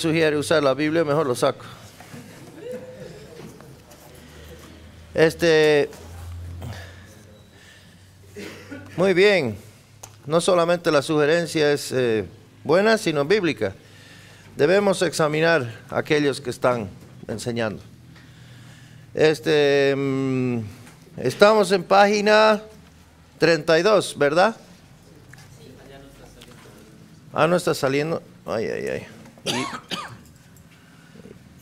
sugiere usar la Biblia, mejor lo saco. Este. Muy bien. No solamente la sugerencia es eh, buena, sino bíblica. Debemos examinar aquellos que están enseñando. Este. Mm, estamos en página 32, ¿verdad? Ah, no está saliendo. Ay, ay, ay. Y,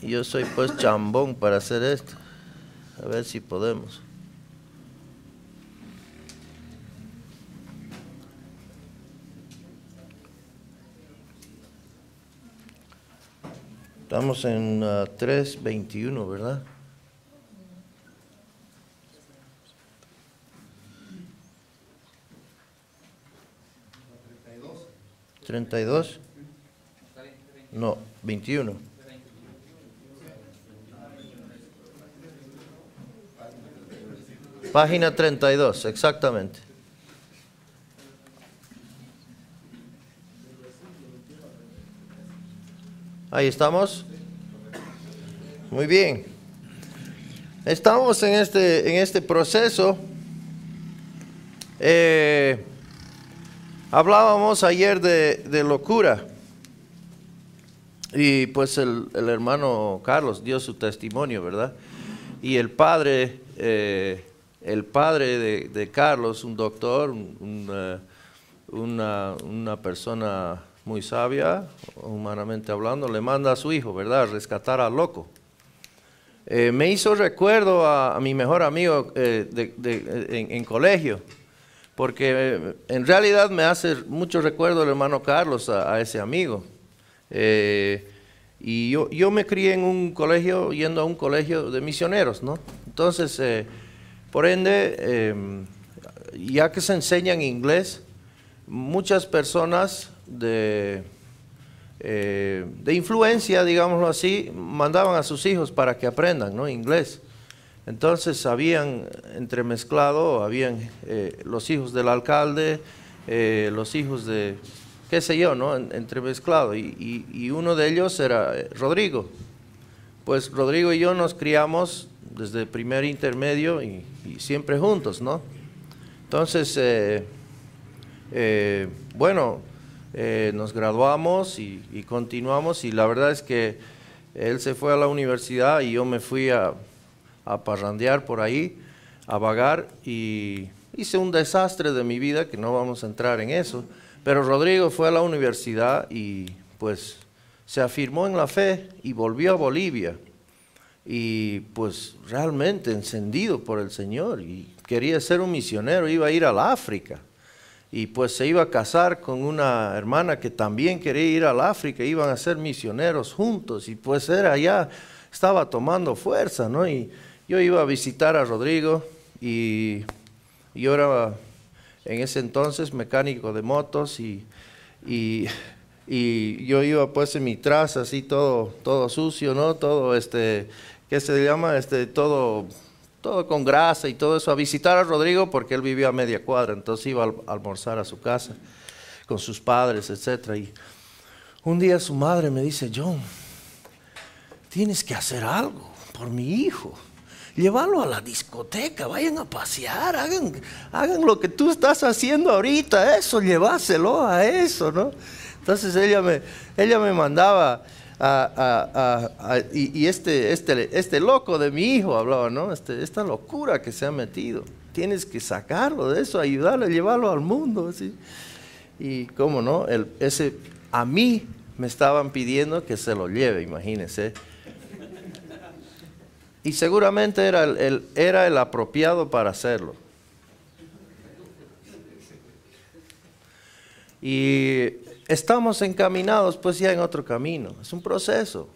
yo soy pues chambón para hacer esto. A ver si podemos. Estamos en 3.21, ¿verdad? ¿32? No, 21. Página 32, exactamente. Ahí estamos. Muy bien. Estamos en este, en este proceso. Eh, hablábamos ayer de, de locura. Y pues el, hermano Carlos dio su testimonio, ¿verdad? Y el padre, eh, el padre de, Carlos, un doctor, eh, una, persona muy sabia, humanamente hablando, le manda a su hijo, ¿verdad?, a rescatar al loco. Eh, me hizo recuerdo a, mi mejor amigo en, colegio porque en realidad me hace mucho recuerdo el hermano Carlos a ese amigo. Eh, y yo, yo me crié en un colegio, yendo a un colegio de misioneros, ¿no? Entonces, eh, por ende, eh, ya que se enseña en inglés, muchas personas de, de influencia, digámoslo así, mandaban a sus hijos para que aprendan ¿no? inglés. Entonces habían entremezclado, habían los hijos del alcalde, los hijos de, qué sé yo, ¿no? entremezclado. Y, uno de ellos era eh, Rodrigo. Pues Rodrigo y yo nos criamos desde primer intermedio y, siempre juntos, ¿no? Entonces, eh, eh, bueno, nos graduamos y, continuamos y la verdad es que él se fue a la universidad y yo me fui a, a parrandear por ahí, a vagar y hice un desastre de mi vida que no vamos a entrar en eso. Pero Rodrigo fue a la universidad y pues se afirmó en la fe y volvió a Bolivia. Y pues realmente encendido por el Señor y quería ser un misionero, iba a ir al África. Y pues se iba a casar con una hermana que también quería ir al África, iban a ser misioneros juntos. Y pues era ya, estaba tomando fuerza, ¿no? Y yo iba a visitar a Rodrigo y yo era en ese entonces mecánico de motos y, yo iba pues en mi traza así todo, todo sucio, ¿no? Todo este, ¿qué se llama? Este, todo, todo con grasa y todo eso, a visitar a Rodrigo porque él vivía a media cuadra, entonces iba a almorzar a su casa con sus padres, etc. Y un día su madre me dice, John, tienes que hacer algo por mi hijo. Llévalo a la discoteca, vayan a pasear, hagan, hagan lo que tú estás haciendo ahorita, eso, lleváselo a eso, ¿no? Entonces ella me, ella me mandaba a, y, este, este, este loco de mi hijo hablaba, ¿no? Este, esta locura que se ha metido. Tienes que sacarlo de eso, ayudarle, llevarlo al mundo. así Y cómo no, ese, a mí me estaban pidiendo que se lo lleve, imagínense. Y seguramente era el, era el apropiado para hacerlo. Y estamos encaminados pues ya en otro camino. Es un proceso.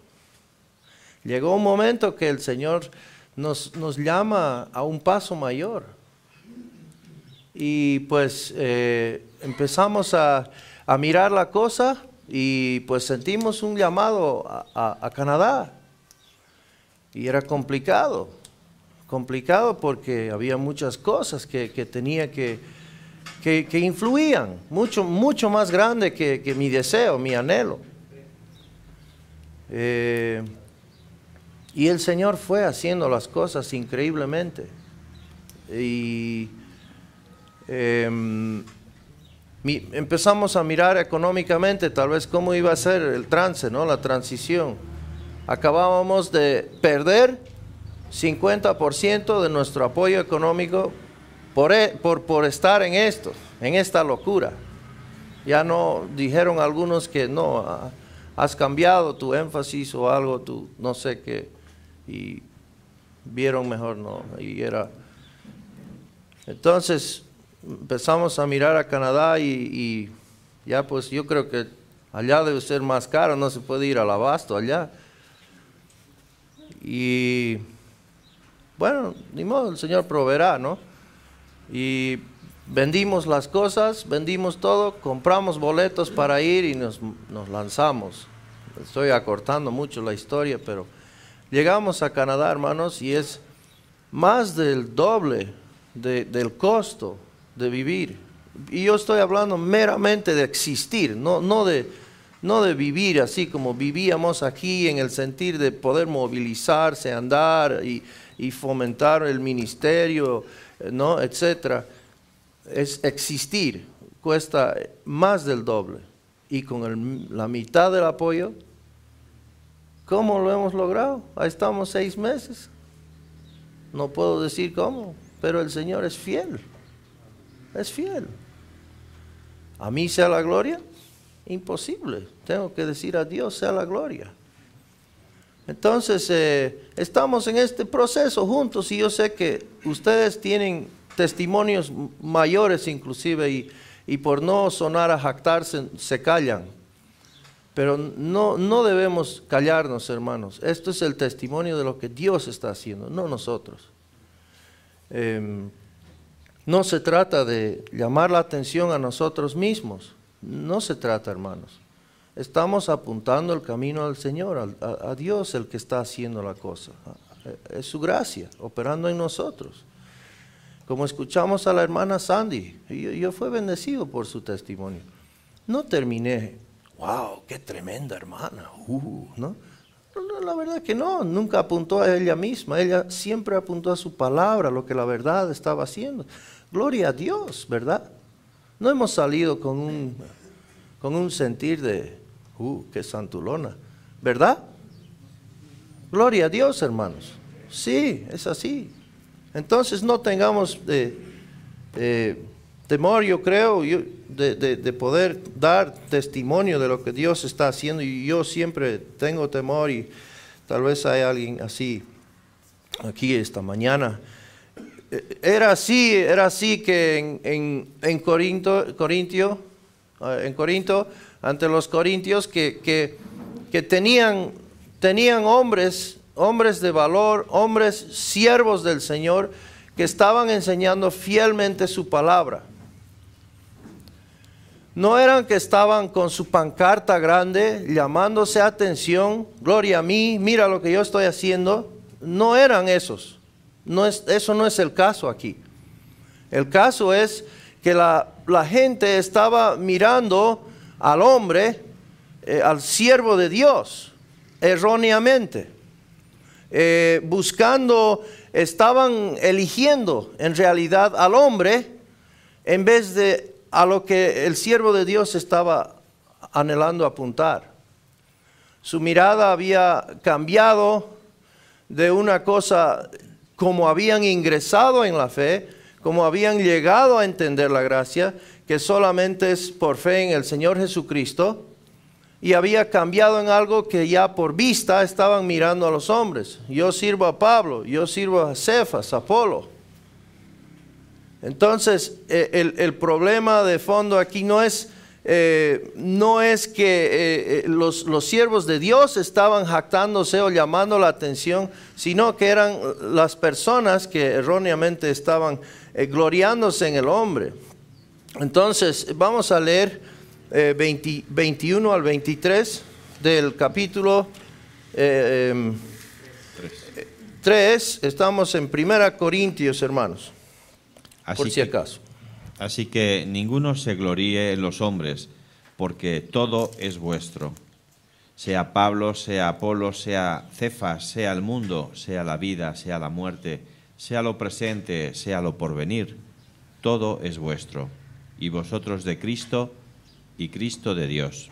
Llegó un momento que el Señor nos, llama a un paso mayor. Y pues eh, empezamos a, mirar la cosa y pues sentimos un llamado a Canadá. Y era complicado, complicado porque había muchas cosas que, tenía que, que, influían, mucho, mucho más grande que, mi deseo, mi anhelo. Eh, y el Señor fue haciendo las cosas increíblemente. Y em, empezamos a mirar económicamente tal vez cómo iba a ser el trance, ¿no? la transición acabábamos de perder 50% de nuestro apoyo económico e, por, estar en esto, en esta locura. Ya no dijeron algunos que no, ah, has cambiado tu énfasis o algo, tú no sé qué, y vieron mejor no, y era... Entonces empezamos a mirar a Canadá y, y ya pues yo creo que allá debe ser más caro, no se puede ir al abasto allá. Y bueno, ni modo, el Señor proveerá, ¿no? Y vendimos las cosas, vendimos todo, compramos boletos para ir y nos, lanzamos. Estoy acortando mucho la historia, pero llegamos a Canadá, hermanos, y es más del doble del costo de vivir. Y yo estoy hablando meramente de existir, no, no de no de vivir así como vivíamos aquí en el sentir de poder movilizarse, andar y, fomentar el ministerio, ¿no? etcétera. Es existir, cuesta más del doble. Y con la mitad del apoyo, ¿cómo lo hemos logrado? Ahí estamos seis meses. No puedo decir cómo, pero el Señor es fiel. Es fiel. A mí sea la gloria imposible. Tengo que decir a Dios sea la gloria. Entonces, eh, estamos en este proceso juntos y yo sé que ustedes tienen testimonios mayores inclusive y, por no sonar a jactarse se callan. Pero no, no debemos callarnos, hermanos. Esto es el testimonio de lo que Dios está haciendo, no nosotros. Em, no se trata de llamar la atención a nosotros mismos. No se trata, hermanos. Estamos apuntando el camino al Señor, a, Dios el que está haciendo la cosa. Eh, es su gracia, operando en nosotros. Como escuchamos a la hermana Sandy, yo, fui bendecido por su testimonio. No terminé, wow, qué tremenda hermana, uh", ¿no? La verdad que no, nunca apuntó a ella misma, ella siempre apuntó a su palabra, lo que la verdad estaba haciendo. Gloria a Dios, ¿verdad? No hemos salido con un, con un sentir de, uh, qué santulona, ¿verdad? Gloria a Dios, hermanos. Sí, es así. Entonces no tengamos eh, eh, temor, yo creo, de, de, poder dar testimonio de lo que Dios está haciendo. Y yo siempre tengo temor y tal vez hay alguien así aquí esta mañana era así, era así que en, Corinto, eh, en Corinto, ante los corintios, que, que, que tenían, tenían hombres, hombres de valor, hombres siervos del Señor, que estaban enseñando fielmente su palabra. No eran que estaban con su pancarta grande, llamándose atención, gloria a mí, mira lo que yo estoy haciendo. No eran esos eso no es el caso aquí. El caso es que la, gente estaba mirando al hombre, eh, al siervo de Dios, erróneamente, eh, buscando, estaban eligiendo en realidad al hombre en vez de a lo que el siervo de Dios estaba anhelando apuntar. Su mirada había cambiado de una cosa como habían ingresado en la fe, como habían llegado a entender la gracia, que solamente es por fe en el Señor Jesucristo, y había cambiado en algo que ya por vista estaban mirando a los hombres. Yo sirvo a Pablo, yo sirvo a Cefas, a Apolo. Entonces, eh, el, el problema de fondo aquí no es eh, no es que eh, eh, los, siervos de Dios estaban jactándose o llamando la atención, sino que eran las personas que erróneamente estaban gloriándose en el hombre. Entonces, vamos a leer 21 al 23 del capítulo 3. Em, estamos en Primera Corintios, hermanos, por si acaso. Así que ninguno se gloríe en los hombres, porque todo es vuestro. Sea Pablo, sea Apolo, sea Cefas, sea el mundo, sea la vida, sea la muerte, sea lo presente, sea lo porvenir, todo es vuestro. Y vosotros de Cristo y Cristo de Dios.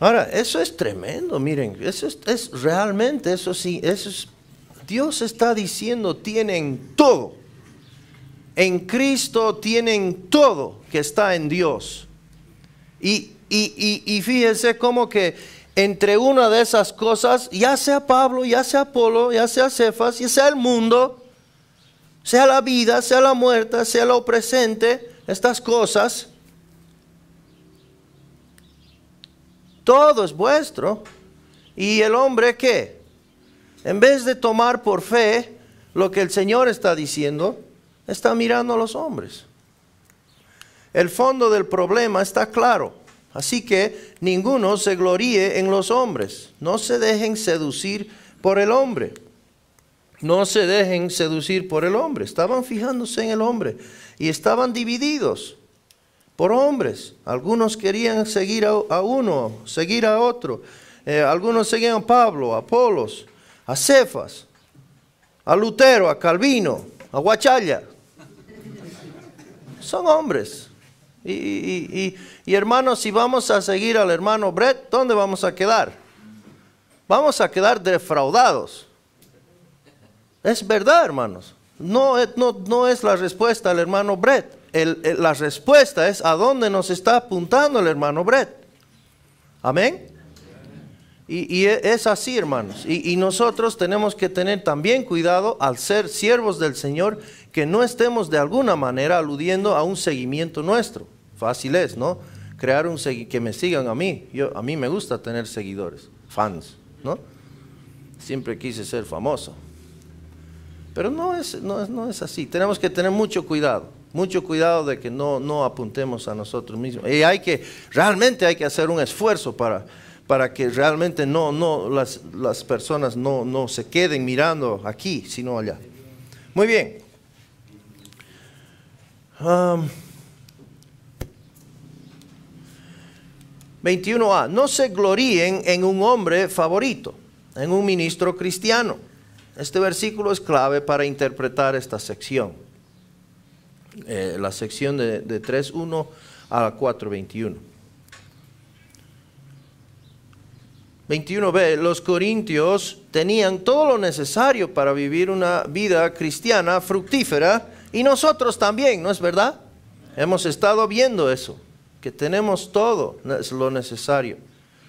Ahora, eso es tremendo, miren, eso es, es realmente, eso sí, eso es, Dios está diciendo, tienen todo en Cristo tienen todo que está en Dios. Y, fíjense cómo que entre una de esas cosas, ya sea Pablo, ya sea Apolo, ya sea Cefas, ya sea el mundo, sea la vida, sea la muerte, sea lo presente, estas cosas, todo es vuestro. Y el hombre que, en vez de tomar por fe lo que el Señor está diciendo, está mirando a los hombres. El fondo del problema está claro. Así que ninguno se gloríe en los hombres. No se dejen seducir por el hombre. No se dejen seducir por el hombre. Estaban fijándose en el hombre y estaban divididos por hombres. Algunos querían seguir a, uno, seguir a otro. Eh, algunos seguían a Pablo, a Apolos, a Cefas, a Lutero, a Calvino, a Guachalla son hombres. Y, hermanos, si vamos a seguir al hermano Brett, ¿dónde vamos a quedar? Vamos a quedar defraudados. Es verdad, hermanos. No, no, no es la respuesta al hermano Brett. la respuesta es a dónde nos está apuntando el hermano Brett. Amén. Y, e, es así, hermanos. Y, nosotros tenemos que tener también cuidado al ser siervos del Señor, que no estemos de alguna manera aludiendo a un seguimiento nuestro. Fácil es, ¿no? Crear un que me sigan a mí. Yo, a mí me gusta tener seguidores, fans, ¿no? Siempre quise ser famoso. Pero no es, no así. Tenemos que tener mucho cuidado, mucho cuidado de que no, no apuntemos a nosotros mismos. Y hay que, realmente hay que hacer un esfuerzo para para que realmente no, no, las, personas no, no se queden mirando aquí, sino allá. Muy bien. 21a. No se gloríen en un hombre favorito, en un ministro cristiano. Este versículo es clave para interpretar esta sección. Eh, la sección de, de 3.1 a 4.21. 21b, los corintios tenían todo lo necesario para vivir una vida cristiana fructífera y nosotros también, ¿no es verdad? Hemos estado viendo eso, que tenemos todo lo necesario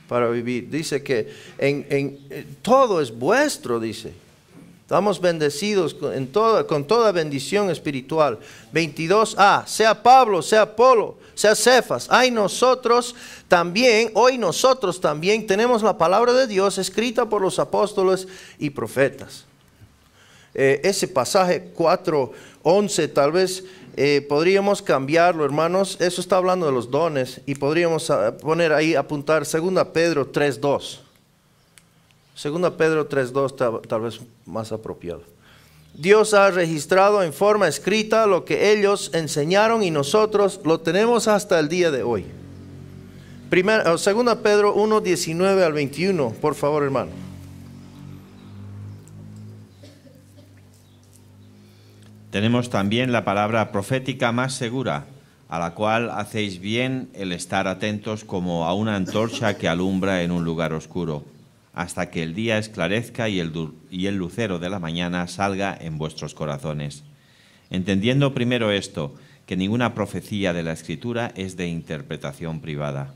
para vivir. Dice que en, en, eh, todo es vuestro, dice. Estamos bendecidos con, toda, con toda bendición espiritual. 22a, ah, sea Pablo, sea Apolo, sea Cefas. Hay nosotros también, hoy nosotros también tenemos la palabra de Dios escrita por los apóstoles y profetas. Eh, ese pasaje 4.11 tal vez eh, podríamos cambiarlo, hermanos. Eso está hablando de los dones y podríamos ah, poner ahí, apuntar 2 Pedro 3.2. Segunda Pedro 3.2 tal, tal vez más apropiado. Dios ha registrado en forma escrita lo que ellos enseñaron y nosotros lo tenemos hasta el día de hoy. Primera, oh, segunda Pedro 1.19 al 21, por favor hermano. Tenemos también la palabra profética más segura, a la cual hacéis bien el estar atentos como a una antorcha que alumbra en un lugar oscuro hasta que el día esclarezca y el, lucero de la mañana salga en vuestros corazones. Entendiendo primero esto, que ninguna profecía de la Escritura es de interpretación privada,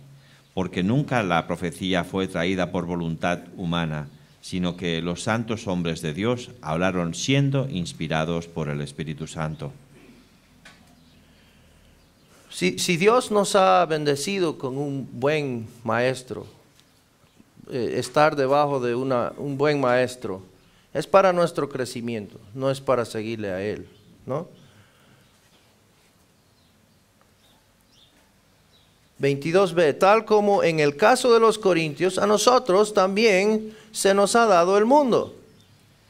porque nunca la profecía fue traída por voluntad humana, sino que los santos hombres de Dios hablaron siendo inspirados por el Espíritu Santo. si Dios nos ha bendecido con un buen maestro, eh, estar debajo de un buen maestro es para nuestro crecimiento, no es para seguirle a él, ¿no? 22b, tal como en el caso de los corintios, a nosotros también se nos ha dado el mundo.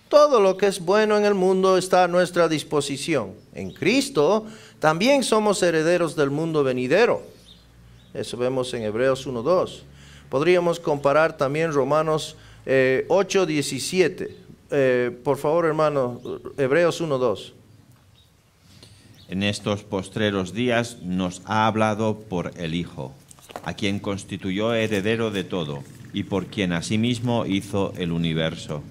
Todo lo que es bueno en el mundo está a nuestra disposición. En Cristo también somos herederos del mundo venidero. Eso vemos en Hebreos 1.2. Podríamos comparar también Romanos 8, eh, 17. Eh, por favor, hermano, Hebreos 1, 2. En estos postreros días nos ha hablado por el Hijo, a quien constituyó heredero de todo y por quien asimismo hizo el universo.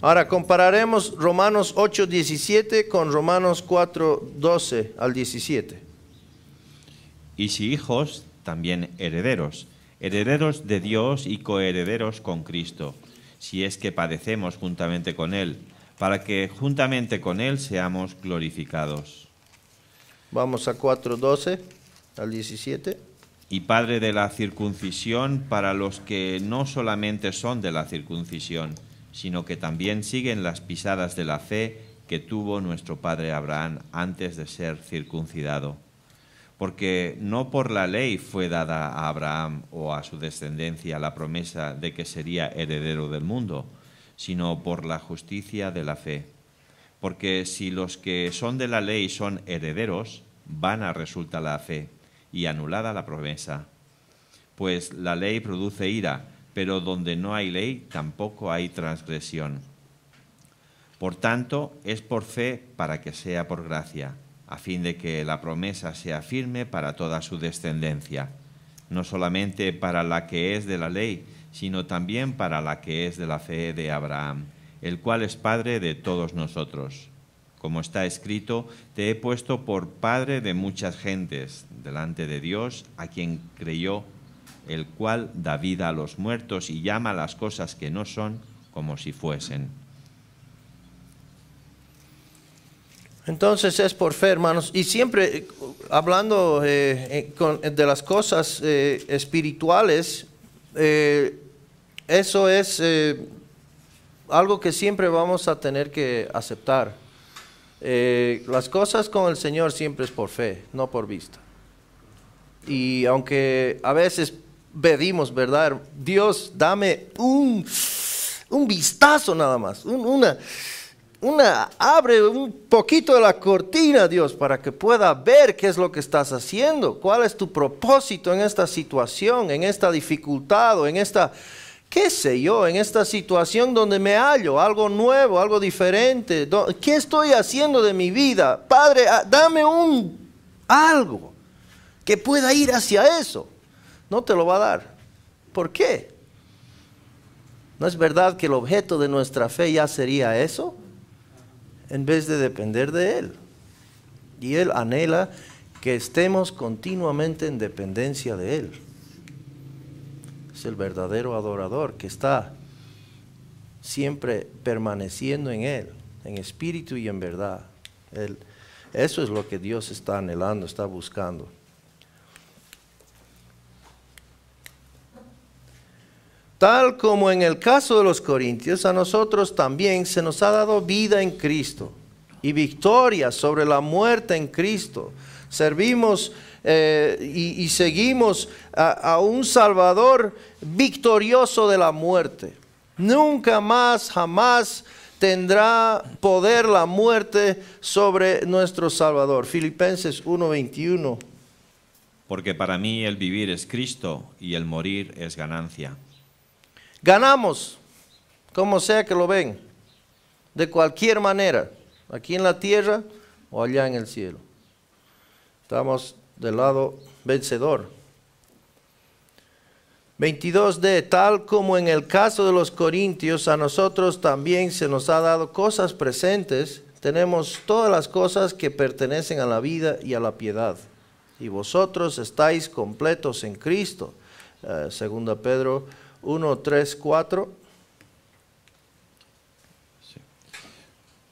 Ahora compararemos Romanos 8, 17 con Romanos 4, 12 al 17. Y si hijos, también herederos herederos de Dios y coherederos con Cristo, si es que padecemos juntamente con Él, para que juntamente con Él seamos glorificados. Vamos a 4.12 al 17. Y Padre de la circuncisión para los que no solamente son de la circuncisión, sino que también siguen las pisadas de la fe que tuvo nuestro Padre Abraham antes de ser circuncidado porque no por la ley fue dada a Abraham o a su descendencia la promesa de que sería heredero del mundo, sino por la justicia de la fe. Porque si los que son de la ley son herederos, vana resulta la fe y anulada la promesa. Pues la ley produce ira, pero donde no hay ley tampoco hay transgresión. Por tanto, es por fe para que sea por gracia a fin de que la promesa sea firme para toda su descendencia, no solamente para la que es de la ley, sino también para la que es de la fe de Abraham, el cual es Padre de todos nosotros. Como está escrito, te he puesto por Padre de muchas gentes, delante de Dios, a quien creyó, el cual da vida a los muertos y llama a las cosas que no son como si fuesen. Entonces es por fe, hermanos. Y siempre eh, hablando eh, eh, de las cosas espirituales, eso es algo que siempre vamos a tener que aceptar. las cosas con el Señor siempre es por fe, no por vista. Y aunque a veces pedimos, ¿verdad? Dios, dame un, un vistazo nada más, una una, abre un poquito de la cortina, Dios, para que pueda ver qué es lo que estás haciendo, cuál es tu propósito en esta situación, en esta dificultad o en esta, qué sé yo, en esta situación donde me hallo, algo nuevo, algo diferente, qué estoy haciendo de mi vida. Padre, ah, dame un algo que pueda ir hacia eso. No te lo va a dar. ¿Por qué? ¿No es verdad que el objeto de nuestra fe ya sería eso? en vez de depender de Él. Y Él anhela que estemos continuamente en dependencia de Él. Es el verdadero adorador que está siempre permaneciendo en Él, en espíritu y en verdad. eso es lo que Dios está anhelando, está buscando. Tal como en el caso de los corintios, a nosotros también se nos ha dado vida en Cristo y victoria sobre la muerte en Cristo. Servimos eh, y, seguimos a, a un Salvador victorioso de la muerte. Nunca más, jamás tendrá poder la muerte sobre nuestro Salvador. Filipenses 1:21. Porque para mí el vivir es Cristo y el morir es ganancia. Ganamos, como sea que lo ven, de cualquier manera, aquí en la tierra o allá en el cielo. Estamos del lado vencedor. 22d, tal como en el caso de los corintios, a nosotros también se nos ha dado cosas presentes, tenemos todas las cosas que pertenecen a la vida y a la piedad. Y vosotros estáis completos en Cristo. Eh, segunda Pedro 1, 3, 4.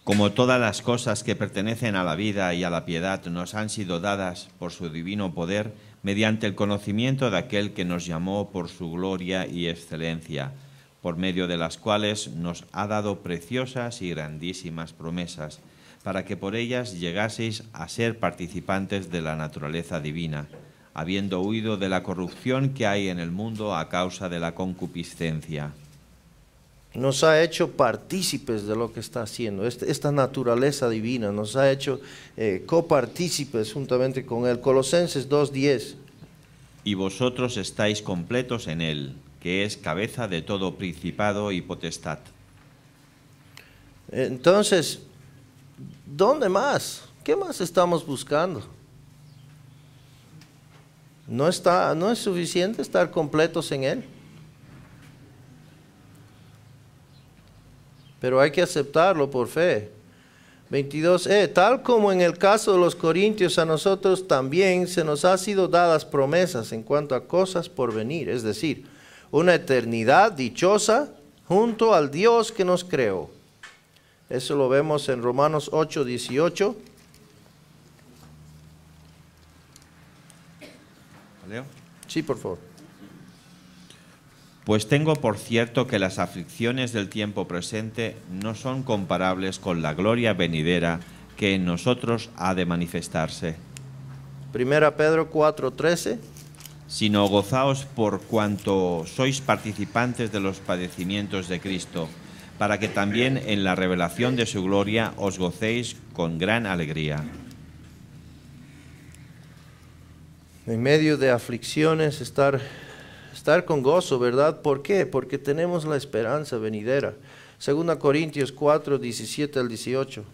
Como todas las cosas que pertenecen a la vida y a la piedad nos han sido dadas por su divino poder, mediante el conocimiento de aquel que nos llamó por su gloria y excelencia, por medio de las cuales nos ha dado preciosas y grandísimas promesas, para que por ellas llegaseis a ser participantes de la naturaleza divina habiendo huido de la corrupción que hay en el mundo a causa de la concupiscencia. Nos ha hecho partícipes de lo que está haciendo, este, esta naturaleza divina, nos ha hecho eh, copartícipes juntamente con él. Colosenses 2.10. Y vosotros estáis completos en él, que es cabeza de todo principado y potestad. Entonces, ¿dónde más? ¿Qué más estamos buscando? No, está, no es suficiente estar completos en Él. Pero hay que aceptarlo por fe. 22 eh, tal como en el caso de los corintios, a nosotros también se nos ha sido dadas promesas en cuanto a cosas por venir, es decir, una eternidad dichosa junto al Dios que nos creó. Eso lo vemos en Romanos 8, 18. Sí, por favor. Pues tengo por cierto que las aflicciones del tiempo presente no son comparables con la gloria venidera que en nosotros ha de manifestarse. Primera Pedro 4:13. Sino gozaos por cuanto sois participantes de los padecimientos de Cristo, para que también en la revelación de su gloria os gocéis con gran alegría. en medio de aflicciones, estar, estar con gozo, ¿verdad? ¿Por qué? Porque tenemos la esperanza venidera. 2 Corintios 4, 17 al 18.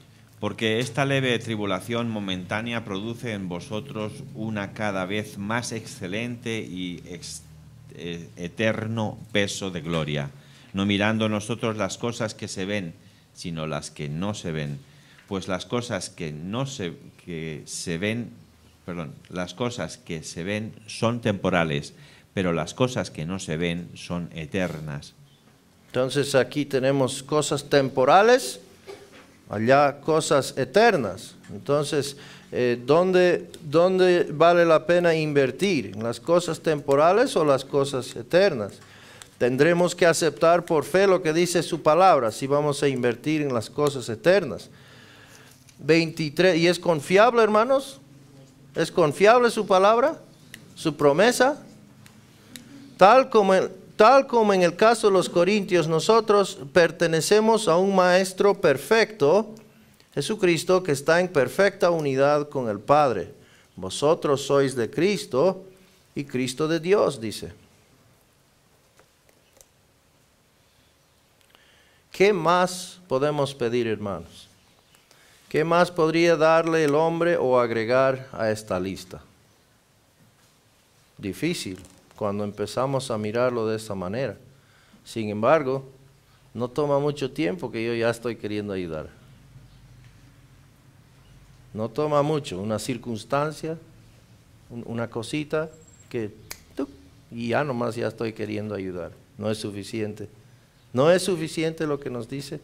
Porque esta leve tribulación momentánea produce en vosotros una cada vez más excelente y e, eterno peso de gloria, no mirando nosotros las cosas que se ven, sino las que no se ven, pues las cosas que no se, que se ven perdón, las cosas que se ven son temporales, pero las cosas que no se ven son eternas. Entonces aquí tenemos cosas temporales, allá cosas eternas. Entonces, eh, ¿dónde, ¿dónde vale la pena invertir? ¿En las cosas temporales o las cosas eternas? Tendremos que aceptar por fe lo que dice su palabra si vamos a invertir en las cosas eternas. 23, y es confiable, hermanos, ¿Es confiable su palabra? ¿Su promesa? Tal como, tal como en el caso de los corintios, nosotros pertenecemos a un maestro perfecto, Jesucristo, que está en perfecta unidad con el Padre. Vosotros sois de Cristo y Cristo de Dios, dice. ¿Qué más podemos pedir, hermanos? ¿Qué más podría darle el hombre o agregar a esta lista? Difícil cuando empezamos a mirarlo de esta manera. Sin embargo, no toma mucho tiempo que yo ya estoy queriendo ayudar. No toma mucho, una circunstancia, una cosita que y ya nomás ya estoy queriendo ayudar. No es suficiente. No es suficiente lo que nos dice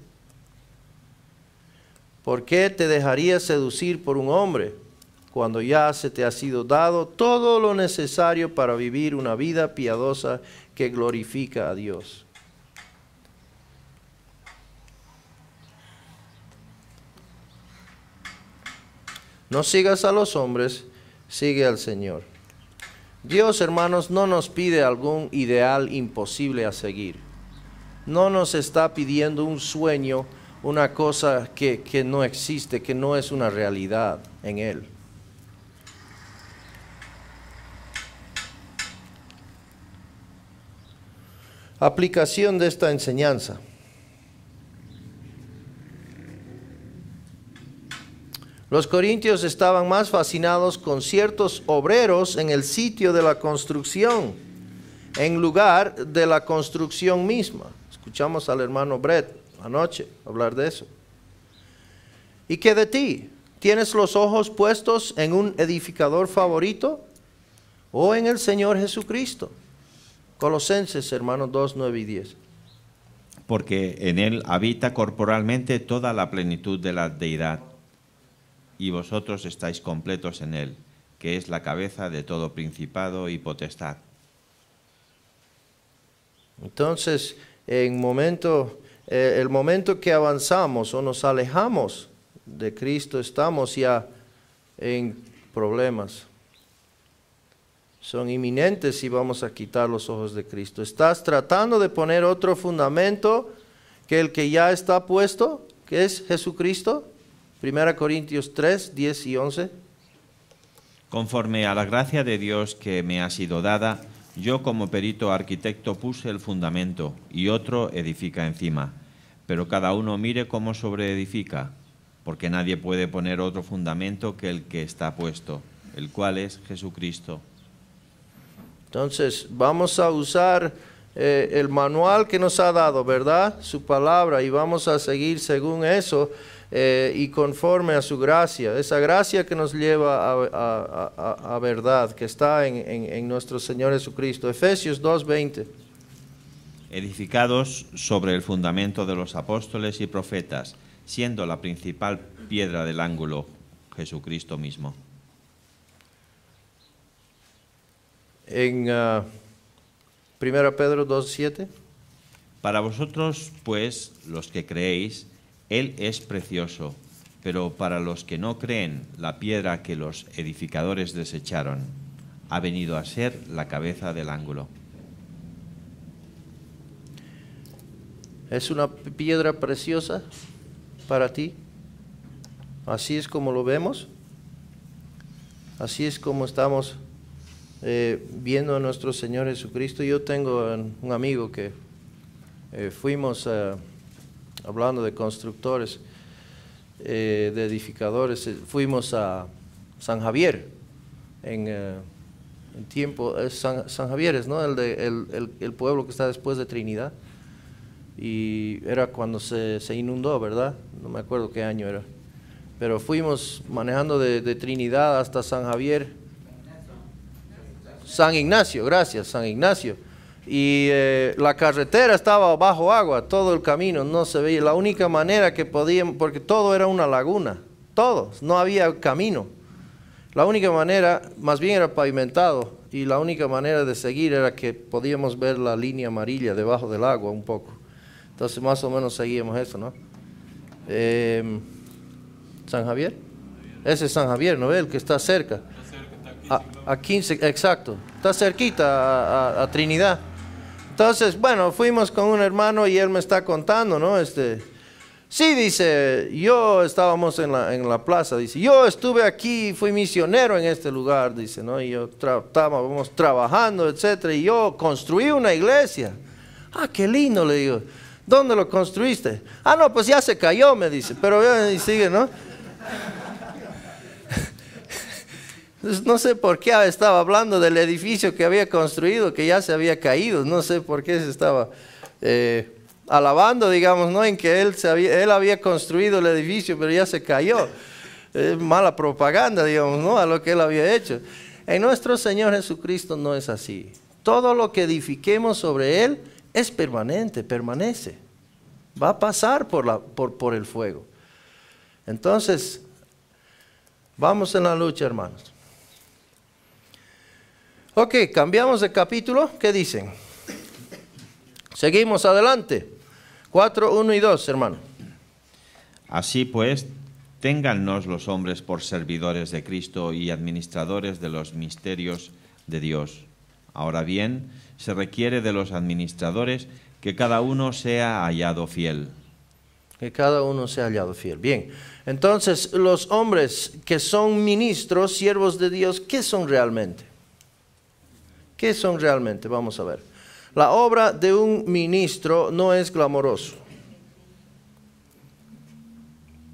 ¿Por qué te dejarías seducir por un hombre cuando ya se te ha sido dado todo lo necesario para vivir una vida piadosa que glorifica a Dios? No sigas a los hombres, sigue al Señor. Dios, hermanos, no nos pide algún ideal imposible a seguir. No nos está pidiendo un sueño una cosa que, que no existe, que no es una realidad en Él. Aplicación de esta enseñanza. Los corintios estaban más fascinados con ciertos obreros en el sitio de la construcción, en lugar de la construcción misma. Escuchamos al hermano Brett anoche, hablar de eso. ¿Y qué de ti? ¿Tienes los ojos puestos en un edificador favorito o en el Señor Jesucristo? Colosenses, hermanos 2, 9 y 10. Porque en Él habita corporalmente toda la plenitud de la deidad, y vosotros estáis completos en Él, que es la cabeza de todo principado y potestad. Entonces, en momento eh, el momento que avanzamos o nos alejamos de Cristo, estamos ya en problemas. Son inminentes si vamos a quitar los ojos de Cristo. Estás tratando de poner otro fundamento que el que ya está puesto, que es Jesucristo. Primera Corintios 3, 10 y 11. Conforme a la gracia de Dios que me ha sido dada, yo como perito arquitecto puse el fundamento y otro edifica encima, pero cada uno mire cómo sobreedifica, porque nadie puede poner otro fundamento que el que está puesto, el cual es Jesucristo. Entonces, vamos a usar eh, el manual que nos ha dado, ¿verdad? Su palabra, y vamos a seguir según eso. Eh, y conforme a su gracia, esa gracia que nos lleva a, verdad, que está en, nuestro Señor Jesucristo. Efesios 2.20. Edificados sobre el fundamento de los apóstoles y profetas, siendo la principal piedra del ángulo Jesucristo mismo. En 1 ah, Pedro 2.7. Para vosotros, pues, los que creéis, él es precioso, pero para los que no creen, la piedra que los edificadores desecharon ha venido a ser la cabeza del ángulo. ¿Es una piedra preciosa para ti? Así es como lo vemos. Así es como estamos eh, viendo a nuestro Señor Jesucristo. Yo tengo un amigo que eh, fuimos a hablando de constructores, eh, de edificadores, eh, fuimos a San Javier en, eh, tiempo, San, Javier es ¿no? el, de, el, pueblo que está después de Trinidad, y era cuando se, inundó, ¿verdad? No me acuerdo qué año era, pero fuimos manejando de, de Trinidad hasta San Javier. San Ignacio, gracias, San Ignacio y eh, la carretera estaba bajo agua, todo el camino no se veía. La única manera que podían, porque todo era una laguna, todo, no había camino. La única manera, más bien era pavimentado, y la única manera de seguir era que podíamos ver la línea amarilla debajo del agua un poco. Entonces más o menos seguíamos eso, ¿no? Em, San Javier. Ese es San Javier, ¿no? El que está cerca. Está cerca está a, 15, exacto. Está cerquita a Trinidad. Entonces, bueno, fuimos con un hermano y él me está contando, ¿no? Este, sí, dice, yo estábamos en la, plaza, dice, yo estuve aquí, fui misionero en este lugar, dice, ¿no? Y yo estábamos trabajando, etcétera, y yo construí una iglesia. Ah, qué lindo, le digo. ¿Dónde lo construiste? Ah, no, pues ya se cayó, me dice, pero y sigue, ¿no? Pues no sé por qué estaba hablando del edificio que había construido, que ya se había caído. No sé por qué se estaba eh, alabando, digamos, ¿no? En que él, se había, él había construido el edificio, pero ya se cayó. Es eh, mala propaganda, digamos, ¿no? A lo que él había hecho. En nuestro Señor Jesucristo no es así. Todo lo que edifiquemos sobre Él es permanente, permanece. Va a pasar por, la, por el fuego. Entonces, vamos en la lucha, hermanos. Ok, cambiamos de capítulo. ¿Qué dicen? Seguimos adelante. 4, 1 y 2, hermano. Así pues, téngannos los hombres por servidores de Cristo y administradores de los misterios de Dios. Ahora bien, se requiere de los administradores que cada uno sea hallado fiel. Que cada uno sea hallado fiel. Bien, entonces los hombres que son ministros, siervos de Dios, ¿qué son realmente? ¿Qué son realmente? Vamos a ver. La obra de un ministro no es glamoroso.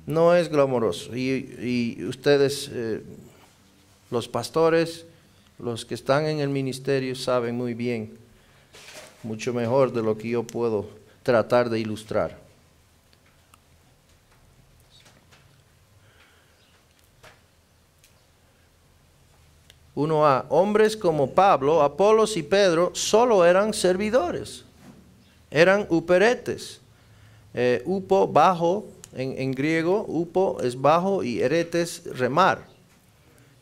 No es glamoroso. Y, ustedes, eh, los pastores, los que están en el ministerio, saben muy bien, mucho mejor de lo que yo puedo tratar de ilustrar. 1A, hombres como Pablo, Apolos y Pedro solo eran servidores, eran uperetes. Eh, upo, bajo, en, en, griego, upo es bajo y eretes, remar.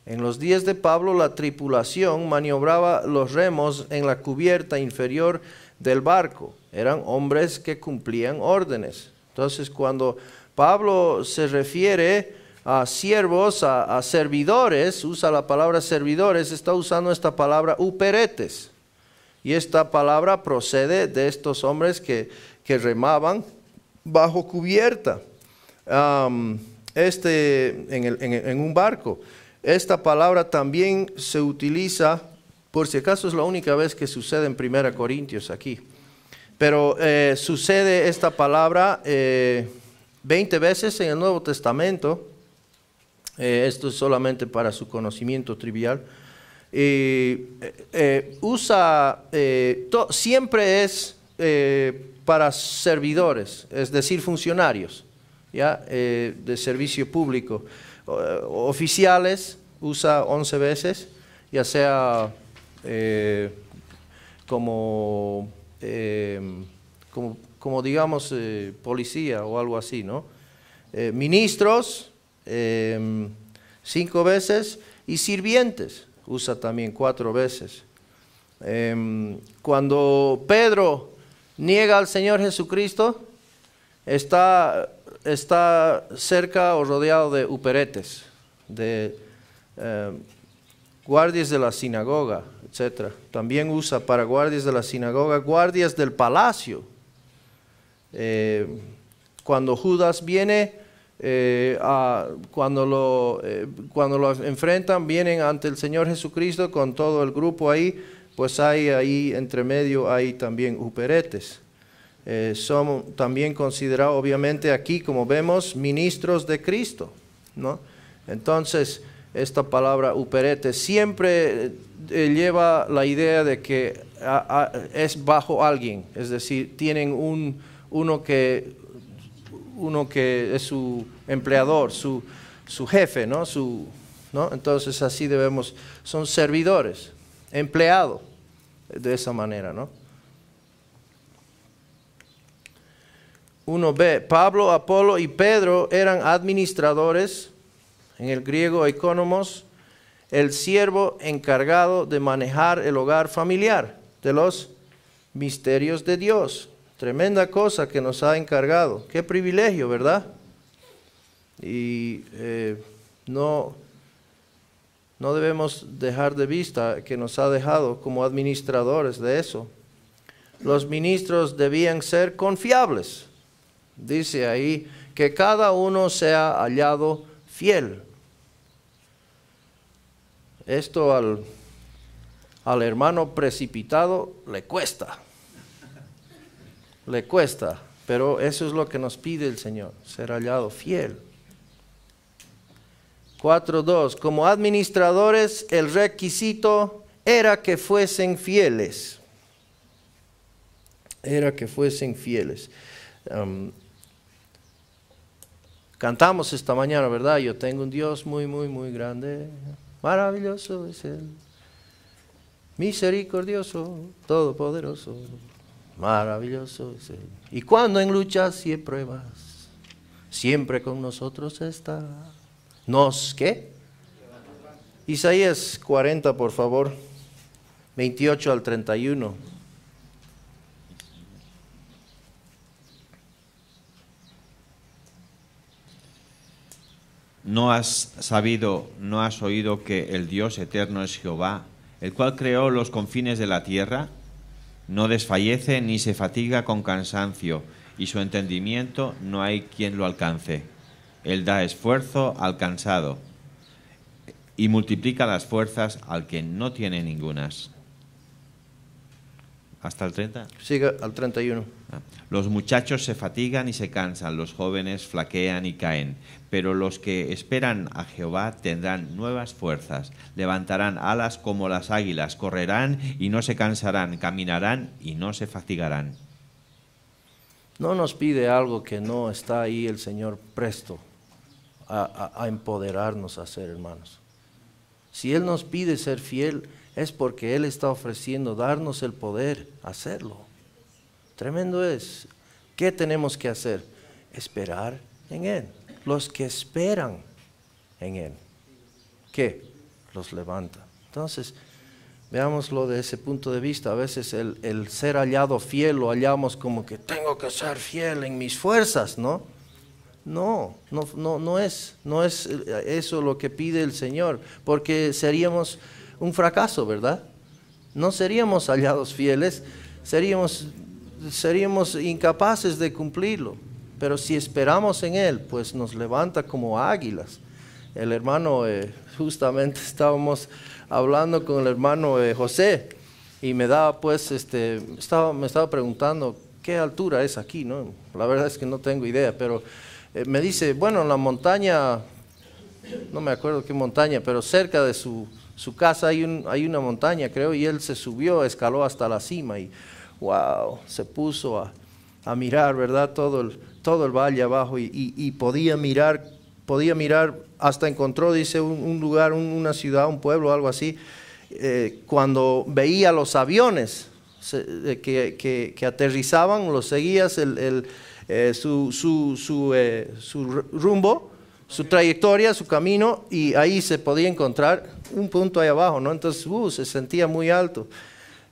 En los días de Pablo la tripulación maniobraba los remos en la cubierta inferior del barco. Eran hombres que cumplían órdenes. Entonces cuando Pablo se refiere a siervos, a, servidores, usa la palabra servidores, está usando esta palabra uperetes. Y esta palabra procede de estos hombres que, que remaban bajo cubierta este, en, el, en, un barco. Esta palabra también se utiliza, por si acaso es la única vez que sucede en 1 Corintios aquí, pero eh, sucede esta palabra 20 eh, veces en el Nuevo Testamento eh, esto es solamente para su conocimiento trivial, eh, eh, usa, siempre es para servidores, es decir, funcionarios ¿ya? de servicio público. oficiales usa 11 veces, ya sea como, como, como, digamos, policía o algo así, ¿no? ministros, Em, cinco veces y sirvientes usa también cuatro veces. Em, cuando Pedro niega al Señor Jesucristo, está, está cerca o rodeado de uperetes, de em, guardias de la sinagoga, etc. También usa para guardias de la sinagoga, guardias del palacio. cuando Judas viene, eh, cuando, lo, eh, cuando lo enfrentan, vienen ante el Señor Jesucristo con todo el grupo ahí, pues hay ahí entre medio, hay también uperetes. Eh, son también considerados, obviamente, aquí, como vemos, ministros de Cristo. ¿no? Entonces, esta palabra uperete siempre lleva la idea de que ah, ah, es bajo alguien, es decir, tienen un, uno que uno que es su empleador, su, jefe, ¿no? Entonces así debemos, son servidores, empleado, de esa manera, ¿no? Uno ve, Pablo, Apolo y Pedro eran administradores, en el griego economos, el siervo encargado de manejar el hogar familiar de los misterios de Dios. Tremenda cosa que nos ha encargado. Qué privilegio, ¿verdad? Y eh, no, no debemos dejar de vista que nos ha dejado como administradores de eso. Los ministros debían ser confiables. Dice ahí que cada uno sea hallado fiel. Esto al, al hermano precipitado le cuesta le cuesta, pero eso es lo que nos pide el Señor, ser hallado fiel. 4.2. Como administradores, el requisito era que fuesen fieles. Era que fuesen fieles. cantamos esta mañana, ¿verdad? Yo tengo un Dios muy, muy, muy grande. Maravilloso es Él. Misericordioso, todopoderoso. Maravilloso Y cuando en luchas y pruebas, siempre con nosotros está. ¿Nos qué? Isaías 40, por favor, 28 al 31. No has sabido, no has oído que el Dios eterno es Jehová, el cual creó los confines de la tierra no desfallece ni se fatiga con cansancio, y su entendimiento no hay quien lo alcance. Él da esfuerzo al cansado y multiplica las fuerzas al que no tiene ningunas. ¿Hasta el 30? Sí, al 31. Ah. Los muchachos se fatigan y se cansan, los jóvenes flaquean y caen, pero los que esperan a Jehová tendrán nuevas fuerzas, levantarán alas como las águilas, correrán y no se cansarán, caminarán y no se fatigarán. No nos pide algo que no está ahí el Señor presto a, empoderarnos a ser hermanos. Si Él nos pide ser fiel, es porque Él está ofreciendo darnos el poder hacerlo. Tremendo es. ¿Qué tenemos que hacer? Esperar en Él. Los que esperan en Él. ¿Qué? Los levanta. Entonces, veámoslo de ese punto de vista. A veces el, el ser hallado fiel lo hallamos como que tengo que ser fiel en mis fuerzas, ¿no? No, no, no, no, es, no es eh, eso lo que pide el Señor, porque seríamos un fracaso, ¿verdad? No seríamos hallados fieles, seríamos, seríamos incapaces de cumplirlo. Pero si esperamos en Él, pues nos levanta como águilas. El hermano, eh, justamente estábamos hablando con el hermano eh, José y me daba pues, este, estaba, me estaba preguntando qué altura es aquí, ¿no? La verdad es que no tengo idea, pero eh, me dice, bueno, en la montaña, no me acuerdo qué montaña, pero cerca de su, casa hay, un, hay una montaña, creo, y él se subió, escaló hasta la cima y, wow, se puso a, mirar, ¿verdad? Todo el, todo el valle abajo y, podía mirar, podía mirar, hasta encontró, dice, un, lugar, una ciudad, un pueblo, algo así, eh, cuando veía los aviones que, que aterrizaban, los seguías, el eh, su, su, eh, rumbo, su trayectoria, su camino, y ahí se podía encontrar un punto ahí abajo, ¿no? Entonces uh, se sentía muy alto.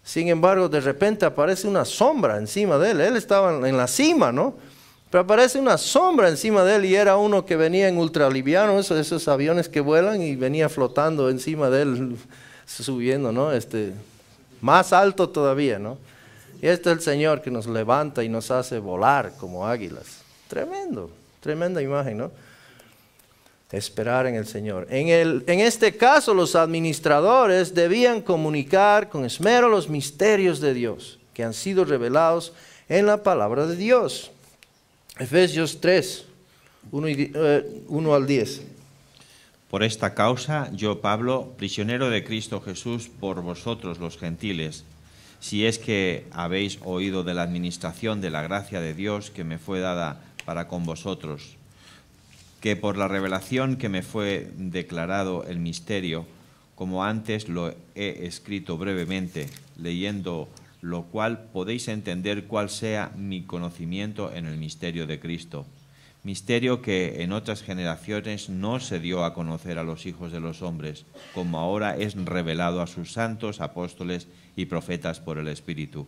Sin embargo, de repente aparece una sombra encima de él. Él estaba en la cima, ¿no? Pero aparece una sombra encima de él y era uno que venía en ultraliviano, esos, esos aviones que vuelan y venía flotando encima de él, subiendo, ¿no? Este, más alto todavía, ¿no? Y este es el Señor que nos levanta y nos hace volar como águilas. Tremendo, tremenda imagen, ¿no? Esperar en el Señor. En, el, en este caso, los administradores debían comunicar con esmero los misterios de Dios que han sido revelados en la palabra de Dios. Efesios 3, 1, 1 al 10. Por esta causa, yo, Pablo, prisionero de Cristo Jesús, por vosotros los gentiles, si es que habéis oído de la administración de la gracia de Dios que me fue dada para con vosotros, que por la revelación que me fue declarado el misterio, como antes lo he escrito brevemente, leyendo lo cual podéis entender cuál sea mi conocimiento en el misterio de Cristo misterio que en otras generaciones no se dio a conocer a los hijos de los hombres, como ahora es revelado a sus santos, apóstoles y profetas por el Espíritu,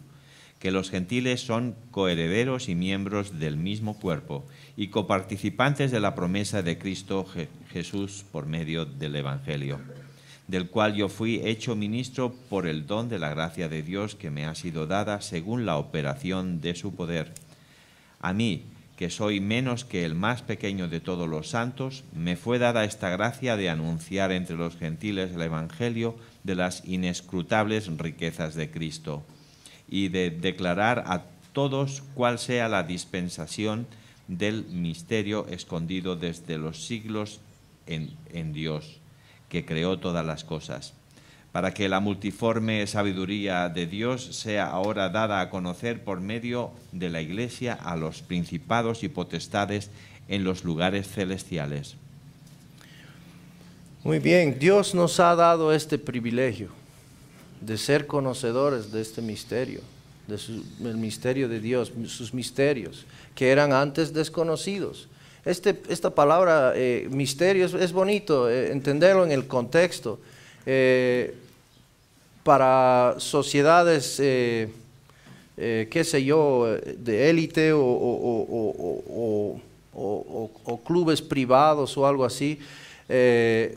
que los gentiles son coherederos y miembros del mismo cuerpo y coparticipantes de la promesa de Cristo Jesús por medio del Evangelio, del cual yo fui hecho ministro por el don de la gracia de Dios que me ha sido dada según la operación de su poder. A mí, que soy menos que el más pequeño de todos los santos, me fue dada esta gracia de anunciar entre los gentiles el Evangelio de las inescrutables riquezas de Cristo y de declarar a todos cuál sea la dispensación del misterio escondido desde los siglos en, en Dios, que creó todas las cosas para que la multiforme sabiduría de Dios sea ahora dada a conocer por medio de la Iglesia a los principados y potestades en los lugares celestiales. Muy bien, Dios nos ha dado este privilegio de ser conocedores de este misterio, del misterio de Dios, sus misterios, que eran antes desconocidos. Este, esta palabra eh, misterio es, bonito eh, entenderlo en el contexto eh, para sociedades, eh, eh, qué sé yo, de élite o, clubes privados o algo así,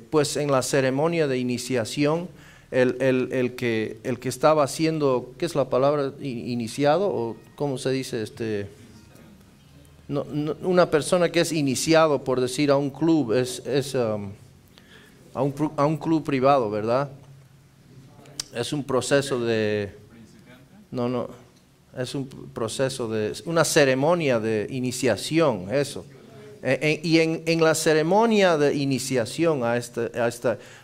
pues en la ceremonia de iniciación, el, que, el que estaba haciendo, ¿qué es la palabra? Iniciado o cómo se dice este... una persona que es iniciado, por decir, a un club es, um, a un, a un club privado, ¿verdad? Es un proceso de... No, no, es un proceso de... Una ceremonia de iniciación, eso. E, e, y en, en, la ceremonia de iniciación a este, a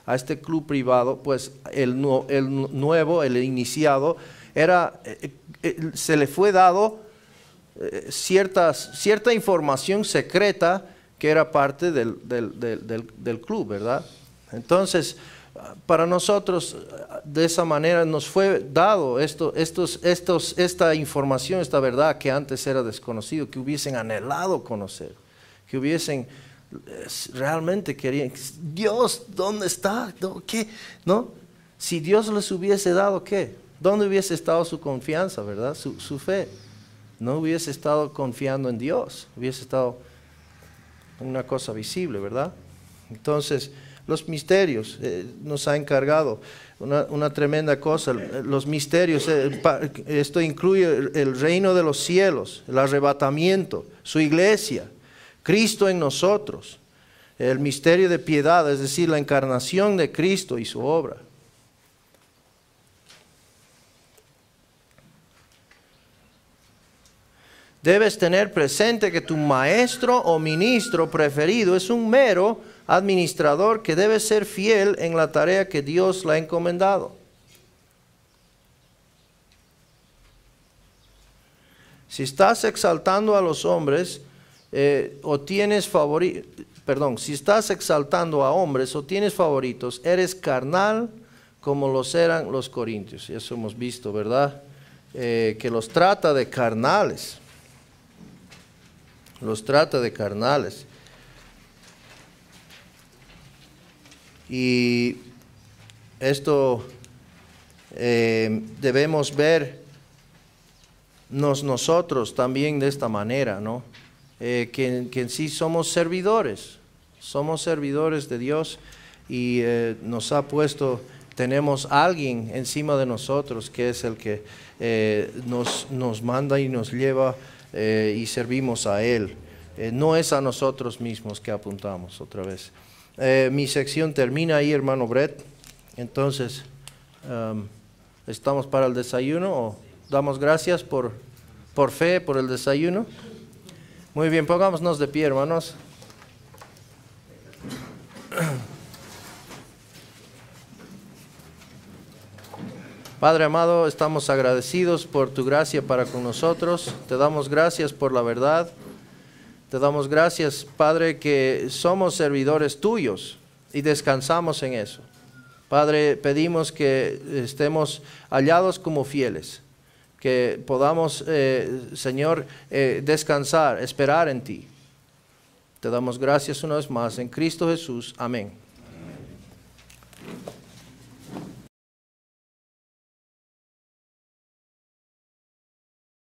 a este club privado, pues el, el, nuevo, el iniciado, era, eh, eh, eh, se le fue dado ciertas, cierta información secreta que era parte del, del, del club, ¿verdad? Entonces, para nosotros, de esa manera nos fue dado esto, estos, estos, esta información, esta verdad que antes era desconocido, que hubiesen anhelado conocer, que hubiesen realmente querido. Dios, ¿dónde está? ¿Qué? ¿No? Si Dios les hubiese dado, ¿qué? ¿Dónde hubiese estado su confianza, verdad? Su, su fe. No hubiese estado confiando en Dios, hubiese estado una cosa visible, ¿verdad? Entonces, los misterios eh, nos ha encargado. Una, tremenda cosa, los misterios, eh, esto incluye el reino de los cielos, el arrebatamiento, su iglesia, Cristo en nosotros, el misterio de piedad, es decir, la encarnación de Cristo y su obra. Debes tener presente que tu maestro o ministro preferido es un mero administrador que debe ser fiel en la tarea que Dios le ha encomendado. Si estás exaltando a los hombres eh, o tienes favoritos, perdón, si estás exaltando a hombres o tienes favoritos, eres carnal como los eran los corintios. Eso hemos visto, ¿verdad? Eh, que los trata de carnales. Los trata de carnales. Y esto eh, debemos ver nosotros también de esta manera, ¿no? Eh, que, en sí somos servidores, somos servidores de Dios y eh, nos ha puesto, tenemos alguien encima de nosotros que es el que nos, nos, manda y nos lleva y servimos a Él. no es a nosotros mismos que apuntamos otra vez. Eh, mi sección termina ahí, hermano Brett. Entonces, em, ¿estamos para el desayuno o damos gracias por, por fe, por el desayuno? Muy bien, pongámonos de pie, hermanos. Padre amado, estamos agradecidos por tu gracia para con nosotros. Te damos gracias por la verdad. Te damos gracias, Padre, que somos servidores tuyos y descansamos en eso. Padre, pedimos que estemos hallados como fieles, que podamos, eh, Señor, eh, descansar, esperar en ti. Te damos gracias una vez más en Cristo Jesús. Amén.